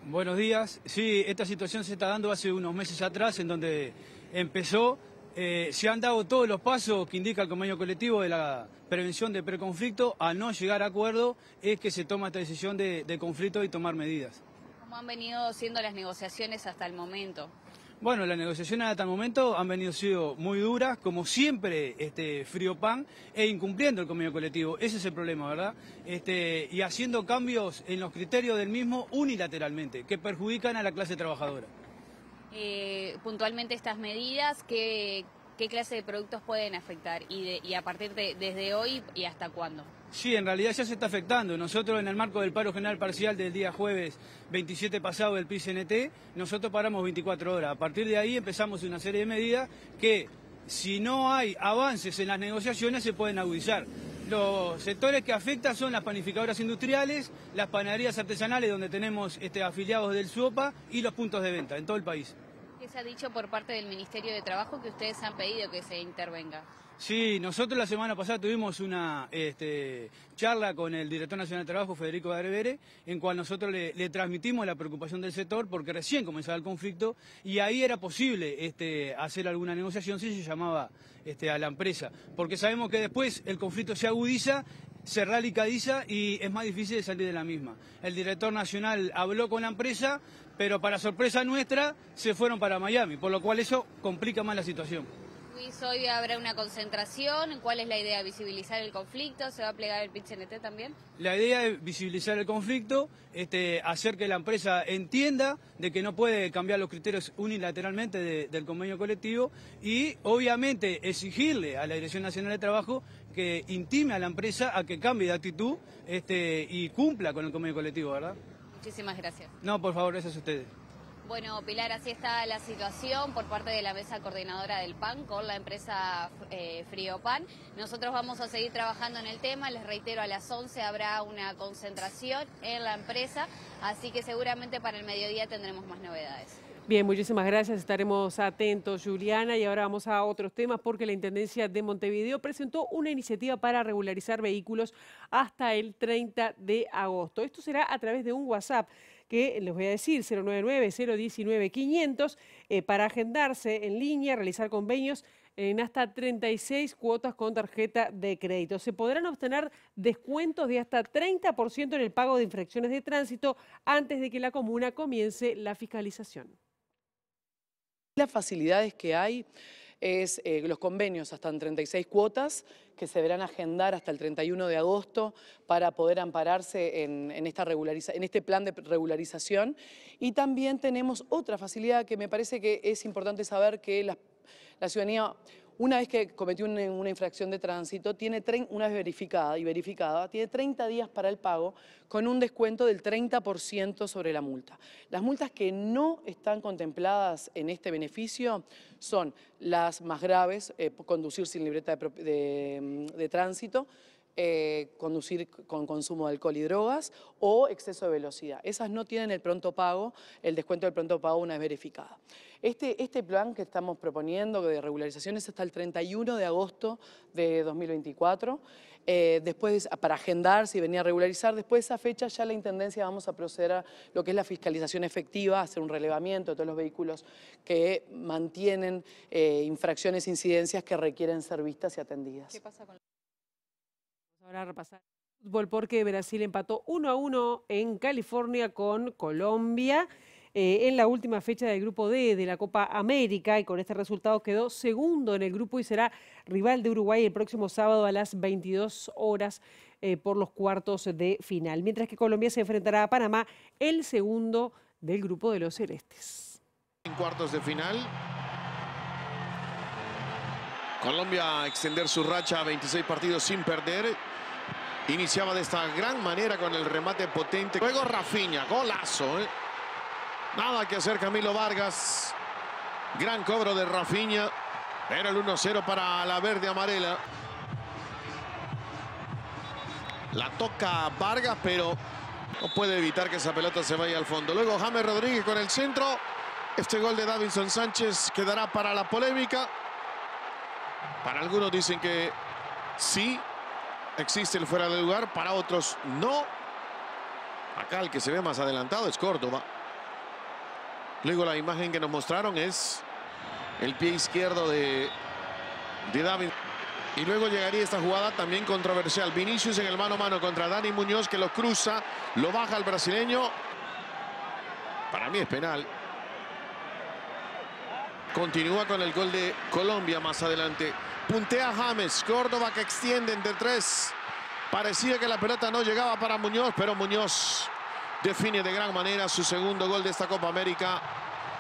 Buenos días. Sí, esta situación se está dando hace unos meses atrás, en donde empezó. Eh, se han dado todos los pasos que indica el convenio colectivo de la prevención de preconflicto. Al no llegar a acuerdo, es que se toma esta decisión de, de conflicto y tomar medidas. ¿Cómo han venido siendo las negociaciones hasta el momento? Bueno, las negociaciones hasta el momento han venido sido muy duras, como siempre, este, frío pan, e incumpliendo el convenio colectivo. Ese es el problema, ¿verdad? Este, y haciendo cambios en los criterios del mismo unilateralmente, que perjudican a la clase trabajadora. Eh, puntualmente estas medidas, ¿qué, clase de productos pueden afectar? Y, y a partir de desde hoy y hasta cuándo? Sí, en realidad ya se está afectando. Nosotros en el marco del paro general parcial del día jueves 27 pasado del PICNT, nosotros paramos 24 horas. A partir de ahí empezamos una serie de medidas que si no hay avances en las negociaciones se pueden agudizar. Los sectores que afectan son las panificadoras industriales, las panaderías artesanales donde tenemos este, afiliados del SUOPA y los puntos de venta en todo el país. ¿Qué se ha dicho por parte del Ministerio de Trabajo que ustedes han pedido que se intervenga? Sí, nosotros la semana pasada tuvimos una este, charla con el director nacional de trabajo, Federico Garevere, en cual nosotros le, transmitimos la preocupación del sector porque recién comenzaba el conflicto y ahí era posible este, hacer alguna negociación si se llamaba este, a la empresa, porque sabemos que después el conflicto se agudiza se radicaliza y es más difícil salir de la misma. El director nacional habló con la empresa, pero para sorpresa nuestra se fueron para Miami, por lo cual eso complica más la situación hoy habrá una concentración. ¿Cuál es la idea? ¿Visibilizar el conflicto? ¿Se va a plegar el pit e también? La idea es visibilizar el conflicto, este, hacer que la empresa entienda de que no puede cambiar los criterios unilateralmente del convenio colectivo y, obviamente, exigirle a la Dirección Nacional de Trabajo que intime a la empresa a que cambie de actitud este, y cumpla con el convenio colectivo, ¿verdad? Muchísimas gracias. No, por favor, gracias a ustedes. Bueno, Pilar, así está la situación por parte de la mesa coordinadora del PAN con la empresa eh, Frío Pan. Nosotros vamos a seguir trabajando en el tema. Les reitero, a las 11 habrá una concentración en la empresa, así que seguramente para el mediodía tendremos más novedades. Bien, muchísimas gracias. Estaremos atentos, Juliana. Y ahora vamos a otros temas porque la Intendencia de Montevideo presentó una iniciativa para regularizar vehículos hasta el 30 de agosto. Esto será a través de un WhatsApp que les voy a decir, 099-019-500, eh, para agendarse en línea, realizar convenios en hasta 36 cuotas con tarjeta de crédito. Se podrán obtener descuentos de hasta 30% en el pago de infracciones de tránsito antes de que la comuna comience la fiscalización. Las facilidades que hay es eh, los convenios hasta en 36 cuotas que se verán agendar hasta el 31 de agosto para poder ampararse en, esta regulariza, en este plan de regularización. Y también tenemos otra facilidad que me parece que es importante saber que la, la ciudadanía una vez que cometió una, infracción de tránsito, tiene una vez verificada y verificada, tiene 30 días para el pago con un descuento del 30% sobre la multa. Las multas que no están contempladas en este beneficio son las más graves, eh, conducir sin libreta de tránsito, eh, conducir con consumo de alcohol y drogas o exceso de velocidad. Esas no tienen el pronto pago, el descuento del pronto pago una vez verificada. Este, este plan que estamos proponiendo de regularizaciones hasta el 31 de agosto de 2024. Eh, después, para agendar si venía a regularizar, después de esa fecha ya la Intendencia vamos a proceder a lo que es la fiscalización efectiva, hacer un relevamiento de todos los vehículos que mantienen eh, infracciones, incidencias que requieren ser vistas y atendidas. pasa con ahora repasar fútbol porque Brasil empató 1 a 1 en California con Colombia. Eh, en la última fecha del grupo D de la Copa América y con este resultado quedó segundo en el grupo y será rival de Uruguay el próximo sábado a las 22 horas eh, por los cuartos de final, mientras que Colombia se enfrentará a Panamá el segundo del grupo de los celestes. En cuartos de final. Colombia a extender su racha a 26 partidos sin perder Iniciaba de esta gran manera con el remate potente. Luego Rafiña, golazo. ¿eh? Nada que hacer Camilo Vargas. Gran cobro de Rafiña. Era el 1-0 para la verde amarela. La toca Vargas, pero no puede evitar que esa pelota se vaya al fondo. Luego James Rodríguez con el centro. Este gol de Davinson Sánchez quedará para la polémica. Para algunos dicen que sí, existe el fuera de lugar, para otros no. Acá el que se ve más adelantado es Córdoba. Luego la imagen que nos mostraron es el pie izquierdo de, de David. Y luego llegaría esta jugada también controversial. Vinicius en el mano a mano contra Dani Muñoz que lo cruza, lo baja el brasileño. Para mí es penal. Continúa con el gol de Colombia más adelante puntea James. Córdoba que extiende entre tres. Parecía que la pelota no llegaba para Muñoz, pero Muñoz define de gran manera su segundo gol de esta Copa América.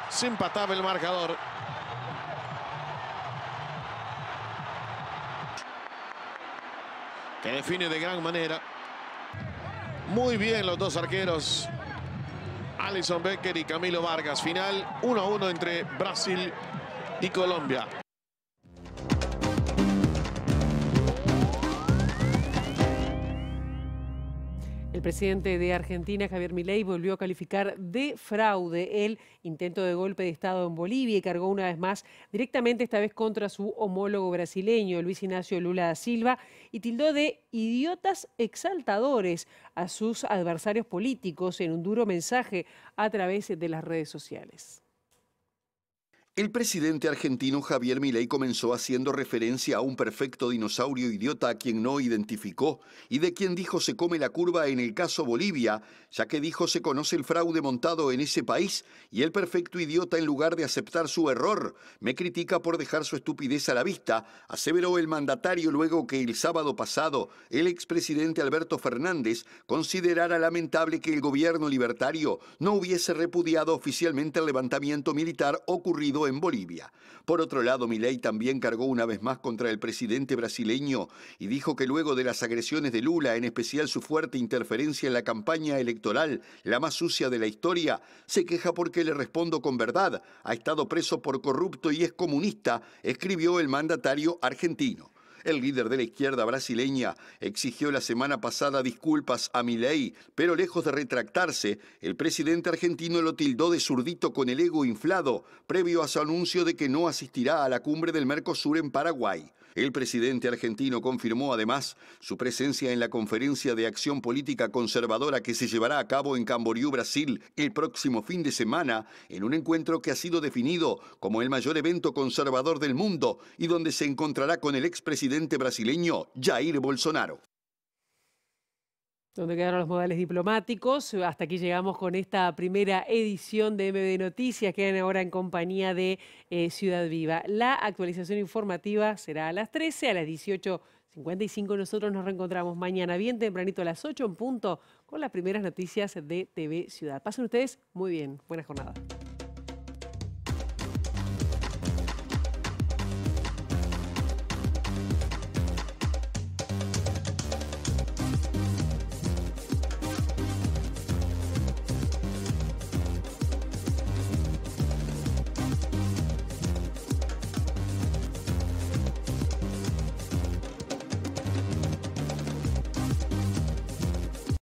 Se empataba el marcador. Que define de gran manera. Muy bien los dos arqueros. Alison Becker y Camilo Vargas. Final 1-1 entre Brasil y Colombia. El presidente de Argentina, Javier Milei, volvió a calificar de fraude el intento de golpe de Estado en Bolivia y cargó una vez más directamente, esta vez contra su homólogo brasileño, Luis Ignacio Lula da Silva, y tildó de idiotas exaltadores a sus adversarios políticos en un duro mensaje a través de las redes sociales. El presidente argentino Javier Milei comenzó haciendo referencia a un perfecto dinosaurio idiota a quien no identificó y de quien dijo se come la curva en el caso Bolivia, ya que dijo se conoce el fraude montado en ese país y el perfecto idiota en lugar de aceptar su error me critica por dejar su estupidez a la vista, aseveró el mandatario luego que el sábado pasado el expresidente Alberto Fernández considerara lamentable que el gobierno libertario no hubiese repudiado oficialmente el levantamiento militar ocurrido en Bolivia. Por otro lado, Milei también cargó una vez más contra el presidente brasileño y dijo que luego de las agresiones de Lula, en especial su fuerte interferencia en la campaña electoral, la más sucia de la historia, se queja porque le respondo con verdad, ha estado preso por corrupto y es comunista, escribió el mandatario argentino. El líder de la izquierda brasileña exigió la semana pasada disculpas a Milei, pero lejos de retractarse, el presidente argentino lo tildó de zurdito con el ego inflado, previo a su anuncio de que no asistirá a la cumbre del Mercosur en Paraguay. El presidente argentino confirmó además su presencia en la conferencia de acción política conservadora que se llevará a cabo en Camboriú, Brasil, el próximo fin de semana, en un encuentro que ha sido definido como el mayor evento conservador del mundo y donde se encontrará con el expresidente brasileño Jair Bolsonaro donde quedaron los modales diplomáticos. Hasta aquí llegamos con esta primera edición de MB Noticias. Quedan ahora en compañía de eh, Ciudad Viva. La actualización informativa será a las 13, a las 18.55. Nosotros nos reencontramos mañana bien tempranito a las 8 en punto con las primeras noticias de TV Ciudad. Pasen ustedes muy bien. buenas jornadas.